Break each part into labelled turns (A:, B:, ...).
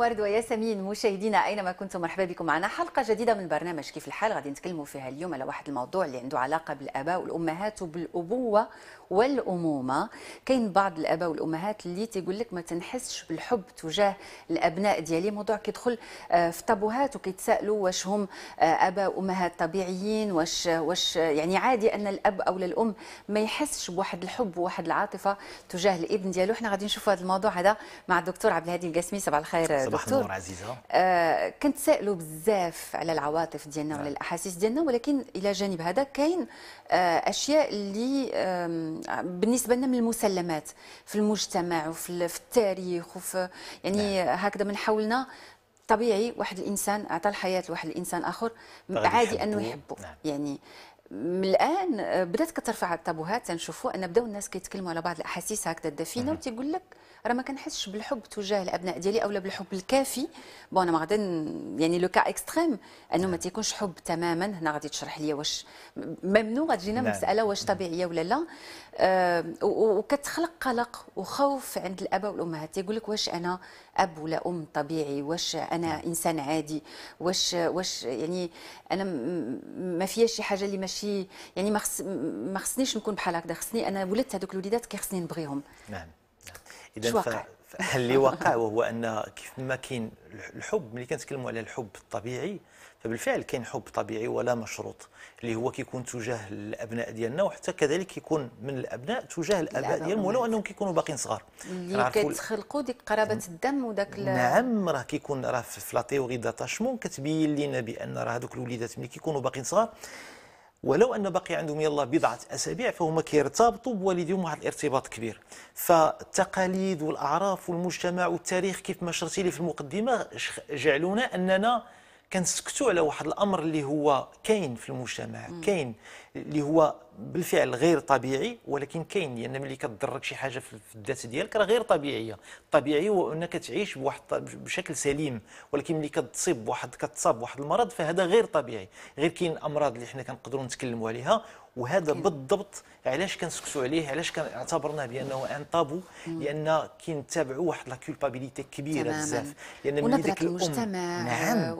A: ورد وياسمين مشاهدينا اينما كنتم مرحبا بكم معنا حلقه جديده من برنامج كيف الحال غادي نتكلموا فيها اليوم على واحد الموضوع اللي عنده علاقه بالاباء والامهات وبالابوه والامومه كاين بعض الاباء والامهات اللي تيقول لك ما تنحسش بالحب تجاه الابناء ديالي موضوع كيدخل آه، في طابوهات وكيتسائلوا واش هم آه، اباء وامهات طبيعيين واش واش يعني عادي ان الاب او الام ما يحسش بواحد الحب وواحد العاطفه تجاه الابن ديالو حنا غادي نشوفوا هذا الموضوع هذا مع الدكتور عبد الهادي القاسمي صباح الخير دكتور النور عزيزه آه كنتسائلوا بزاف على العواطف ديالنا نعم. وعلى الاحاسيس ديالنا ولكن الى جانب هذا كاين آه اشياء اللي آه بالنسبه لنا من المسلمات في المجتمع وفي التاريخ وفي يعني نعم. هكذا من حولنا طبيعي واحد الانسان عطى الحياه لواحد الانسان اخر عادي انه يحبه نعم. يعني الان آه، بدات كترفع التابوهات تنشوفوا ان بداو الناس كيتكلموا على بعض الاحاسيس هكذا الدفينه وتيقول لك راه ما كنحسش بالحب تجاه الابناء ديالي اولا بالحب الكافي بون انا ما غادي يعني لو كا اكستريم انه ما نعم. تيكونش حب تماما هنا غادي تشرح لي واش ممنوع غتجينا نعم. مساله واش طبيعيه ولا لا آه وكتخلق قلق وخوف عند الاباء والامهات تيقول لك واش انا اب ولا ام طبيعي واش انا نعم. انسان عادي واش واش يعني انا ما فيهاش شي حاجه اللي ماشي شي يعني ما مخص... خصنيش نكون بحال هكذا خصني انا ولدت هذوك الوليدات كيخصني نبغيهم
B: نعم, نعم. اذا ف... اللي وقع وهو ان كيف ما كاين الحب ملي كنتكلموا على الحب الطبيعي فبالفعل كاين حب طبيعي ولا مشروط اللي هو كيكون تجاه الابناء ديالنا وحتى كذلك كيكون من الابناء تجاه الاباء ديالهم ولو انهم كيكونوا باقيين صغار
A: اللي كتخلقوا ديك قرابه نعم. الدم وذاك نعم راه
B: كيكون راه في لا تيوري داتاشمون كتبين لنا بان راه هذوك الوليدات ملي كيكونوا باقيين صغار ولو ان باقي عندهم يلا بضعه اسابيع فهم كيرتبطوا بوالديهم واحد الارتباط كبير فالتقاليد والاعراف والمجتمع والتاريخ كيف ما شرتي لي في المقدمه جعلونا اننا كنسكتوا على واحد الامر اللي هو كاين في المجتمع كاين اللي هو بالفعل غير طبيعي ولكن كاين لان ملي كتضرك شي حاجه في الذات ديالك راه غير طبيعيه الطبيعي هو انك تعيش بواحد بشكل سليم ولكن ملي كتصيب واحد كتصاب واحد المرض فهذا غير طبيعي غير كاين امراض اللي حنا كنقدروا نتكلموا عليها وهذا كين. بالضبط علاش كنسكتوا عليه علاش كنعتبرناه بانه ان تابو لان كنتابعوا واحد لا كولبابيليتي كبيره بزاف لان من ديك الام آه، نعم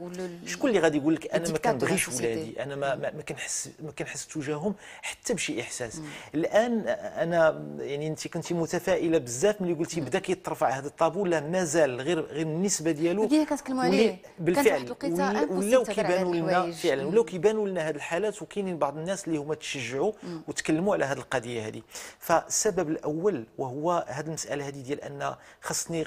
B: شكون اللي غادي يقول لك انا ما كنبغيش ولادي انا ما ما كنحس ما كنحس تجاههم حتى بشي احساس مم. الان انا يعني انت كنتي متفائله بزاف ملي قلتي بدا كيترفع هذا الطابو لا مازال غير غير النسبه ديالو بدينا كتكلموا عليه بالفعل ولاو كيبانوا لنا فعلا ولاو كيبانوا لنا هذه الحالات وكاينين بعض الناس اللي هما تشجعوا تشجعوا وتكلموا على هذه القضيه هذه فالسبب الاول وهو هذه المساله هذه ديال ان خصني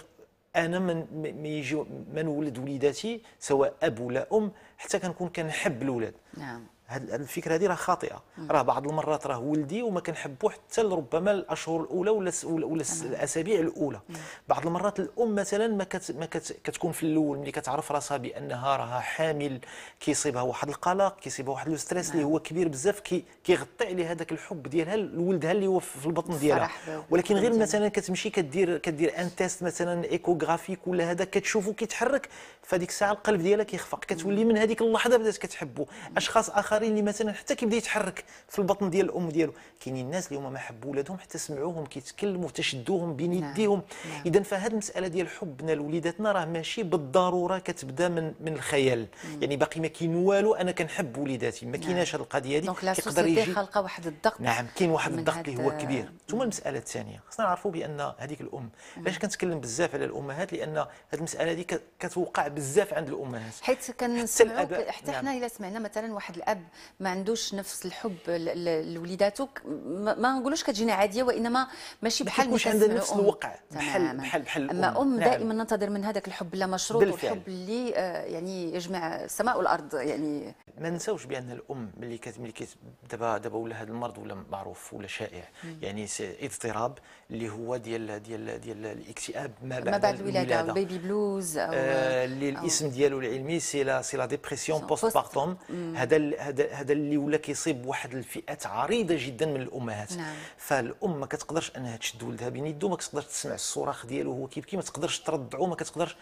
B: انا من من يجي من ولد وليداتي سواء اب ولا ام حتى كنكون كنحب الاولاد نعم هاد الفكره هذه راه خاطئه راه بعض المرات راه ولدي وما كنحبو حتى ربما الاشهر الاولى ولا ولا الاسابيع الاولى مم. بعض المرات الام مثلا ما, كت ما كت كتكون في الاول ملي كتعرف راسها بانها راها حامل كيصيبها واحد القلق كيصيبها واحد لو ستريس اللي نعم. هو كبير بزاف كي كيغطي عليه هذاك الحب ديالها لولدها اللي هو في البطن ديالها ولكن غير مثلا كتمشي كدير كدير ان تيست مثلا ايكوغرافيك ولا هذا كتشوفو كيتحرك فديك الساعه القلب ديالها كيخفق كتولي من هذيك اللحظه بدات كتحبو اشخاص اخر اخرين اللي مثلا حتى كيبدا يتحرك في البطن ديال الام ديالو كاينين الناس اللي هما ما حبوا ولادهم حتى سمعوهم كيتكلموا تشدوهم بين نعم، يديهم نعم. اذا فهاد المساله ديال حبنا لوليداتنا راه ماشي بالضروره كتبدا من من الخيال مم. يعني باقي ما كاين والو انا كنحب وليداتي ما كايناش نعم. هذه القضيه هذه كيقدر يجي
A: خلقه واحد الضغط
B: نعم كاين واحد الضغط اللي هو كبير ثم المساله الثانيه خصنا نعرفوا بان هذيك الام علاش كنتكلم بزاف على الامهات لان هذه المساله هذه كتوقع بزاف عند الامهات حيت كنسمعوا
A: حتى, حتى نعم. حنا الا سمعنا مثلا واحد الاب الاب ما عندوش نفس الحب لوليداته ما نقولوش كتجينا عاديه وانما ماشي بحال ما عندها نفس الوقع بحال
B: بحال بحال اما ام نعم. دائما
A: ننتظر من هذاك الحب لا مشروط والحب اللي آه، يعني يجمع السماء والارض يعني
B: ما ننساوش بان الام ملي ملي دابا دابا ولا هذا المرض ولا معروف ولا شائع مم. يعني اضطراب اللي هو ديال ديال ديال الاكتئاب ما بعد, ما بعد الولاده بيبي
A: بلوز آه، اللي آه
B: الاسم ديالو العلمي سي لا سي لا ديبرسيون بوست بارتوم هذا هذا هذا اللي ولا كيصيب واحد الفئات عريضه جدا من الامهات نعم. فالام ما كتقدرش انها تشد ولدها بين يدو ما كتقدرش تسمع الصراخ ديالو وهو كيبكي ما تقدرش ترضعو ما كتقدرش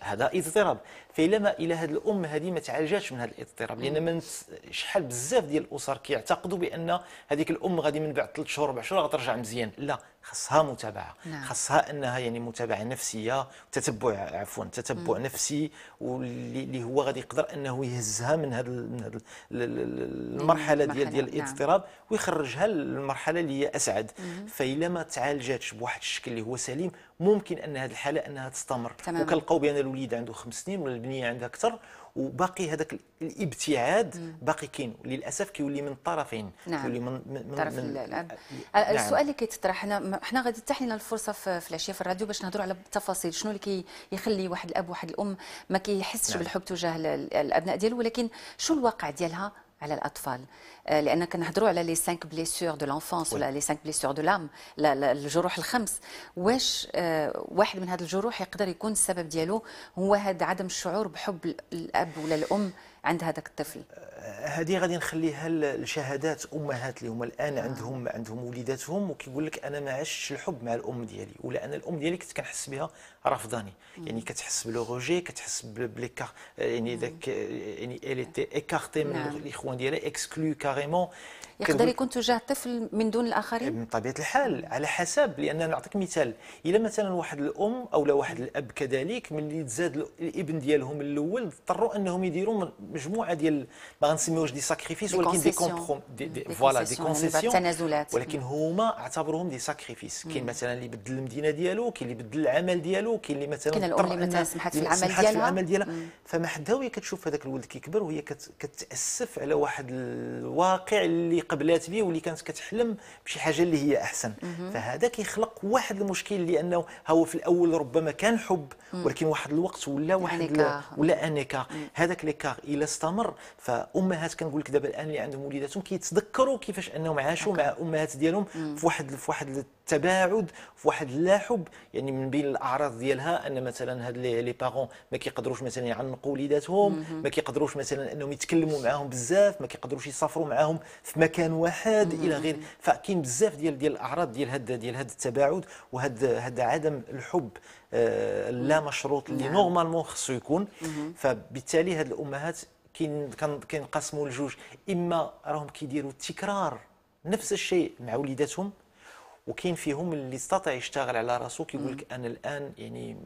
B: هذا اضطراب فإلا ما إلى هذه الأم هذه ما تعالجاتش من هذا الاضطراب لأن من شحال بزاف ديال الأسر كيعتقدوا بأن هذيك الأم غادي من بعد 3 شهور 4 شهور غترجع مزيان لا خصها متابعه نعم. خصها انها يعني متابعه نفسيه تتبع عفوا تتبع مم. نفسي واللي هو غادي يقدر انه يهزها من هذا من هذا المرحله ديال ديال نعم. الاضطراب نعم. ويخرجها للمرحله اللي هي اسعد فالا ما تعالجاتش بواحد الشكل اللي هو سليم ممكن ان هذه الحاله انها تستمر وكنلقاو بان الوليد عنده خمس سنين والبنيه عندها اكثر وباقي هذاك الابتعاد باقي كاين للاسف كيولي من الطرفين نعم كيولي من من, طرف من آه، آه،
A: نعم. السؤال اللي كيتطرح حنا حنا غادي تتاح لنا الفرصه في العشيه في الراديو باش نهضروا على التفاصيل شنو اللي كيخلي واحد الاب واحد الام ما كيحسش نعم. بالحب تجاه الابناء ديالو ولكن شو الواقع ديالها على الاطفال آه، لان كنهضروا على لي سانك بليسور دو لونفونس ولا لي سانك بليسور دو لام الجروح الخمس واش آه، واحد من هذه الجروح يقدر يكون السبب ديالو هو هذا عدم الشعور بحب الاب ولا الام عند هذاك الطفل
B: هذه غادي نخليها لشهادات امهات اللي هما الان آه. عندهم عندهم وليداتهم وكيقول لك انا ما عشتش الحب مع الام ديالي ولا انا الام ديالي كنت كنحس بها رافضاني يعني كتحس بلو روجي كتحس بليكا يعني ذاك يعني تي ايكارتي من نعم. الاخوان ديالها اكسكلو كاريمون يقدر يكون
A: تجاه الطفل من دون الاخرين من
B: طبيعه الحال على حسب لان نعطيك مثال الا مثلا واحد الام او واحد الاب كذلك ملي تزاد الابن ديالهم الاول اضطروا انهم يديروا مجموعه ديال ما غنسميوش دي ساكريفيس ولكن دي كومبروم فوالا دي كونسيسيون تنازلات ولكن هما اعتبروهم دي ساكريفيس كاين مثلا اللي بدل المدينه ديالو كاين اللي بدل العمل ديالو كاين اللي مثلا كاين الام اللي مثلا سمحت في العمل ديالها سمحت في العمل ديالها فما حدا وهي كتشوف هذاك الولد كيكبر وهي كتاسف على واحد الواقع اللي قبلات به واللي كانت كتحلم بشي حاجه اللي هي احسن فهذا كيخلق واحد المشكل لانه هو في الاول ربما كان حب ولكن واحد الوقت ولا واحد ولا انيكا هذاك ليكار الا استمر فامهات كنقول لك دابا الان اللي عندهم وليداتهم كيتذكروا كيفاش انهم عاشوا مع امهات ديالهم في واحد في واحد التباعد في واحد حب يعني من بين الاعراض ديالها ان مثلا هاد لي باغون ما كيقدروش مثلا يعنقوا وليداتهم ما كيقدروش مثلا انهم يتكلموا معاهم بزاف ما كيقدروش يسافروا معاهم في مكان واحد الى غير فكاين بزاف ديال ديال الاعراض ديال هاد ديال هاد التباعد وهاد هاد عدم الحب آه، لا نعم. مشروط اللي نعم. نورمالمون خصو يكون فبالتالي هاد الامهات كنقسموا لجوج اما راهم كيديروا تكرار نفس الشيء مع وليداتهم وكاين فيهم اللي استطاع يشتغل على راسه كيقول لك انا الان يعني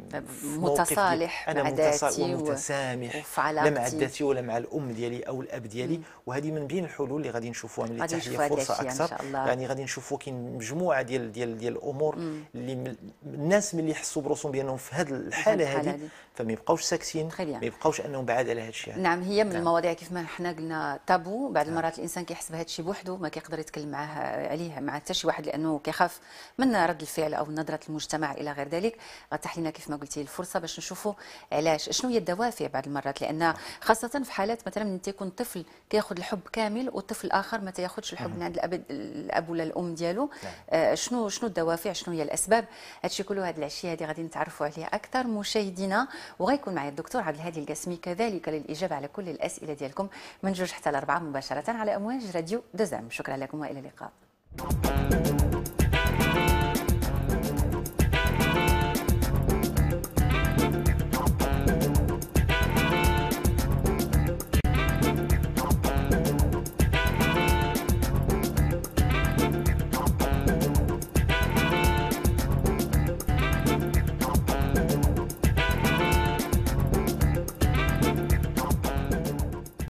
B: متصالح انا متصالح ومتسامح لا مع ذاتي ولا مع الام ديالي او الاب ديالي وهذه من بين الحلول اللي غادي نشوفوها ملي تجي فرصه اكثر يعني غادي نشوفوا كاين مجموعه ديال ديال ديال الامور مم. اللي الناس ملي يحسوا براسهم بانهم في هذه الحاله هذه فما يبقاوش ساكتين ما يبقاوش انهم بعاد على هذا الشيء يعني. نعم
A: هي من نعم. المواضيع كيف ما حنا قلنا تابو بعض نعم. المرات الانسان كيحس بهذا الشيء بوحده ما كيقدر يتكلم معاه عليه مع حتى شي واحد لانه كيخاف نتعرف من رد الفعل او نظره المجتمع الى غير ذلك غتح لنا كيف ما قلتي الفرصه باش نشوفوا علاش شنو هي الدوافع بعض المرات لان خاصه في حالات مثلا من تيكون طفل كياخذ الحب كامل والطفل الاخر ما تياخذش الحب من عند الاب الاب ولا الام ديالو نعم. آه شنو شنو الدوافع شنو هي الاسباب هادشي كله هاد العشيه هذه غادي نتعرفوا عليها اكثر مشاهدينا وغيكون معي الدكتور عبد الهادي القاسمي كذلك للاجابه على كل الاسئله ديالكم من جوج حتى لاربعه مباشره على امواج راديو دوزام شكرا لكم والى اللقاء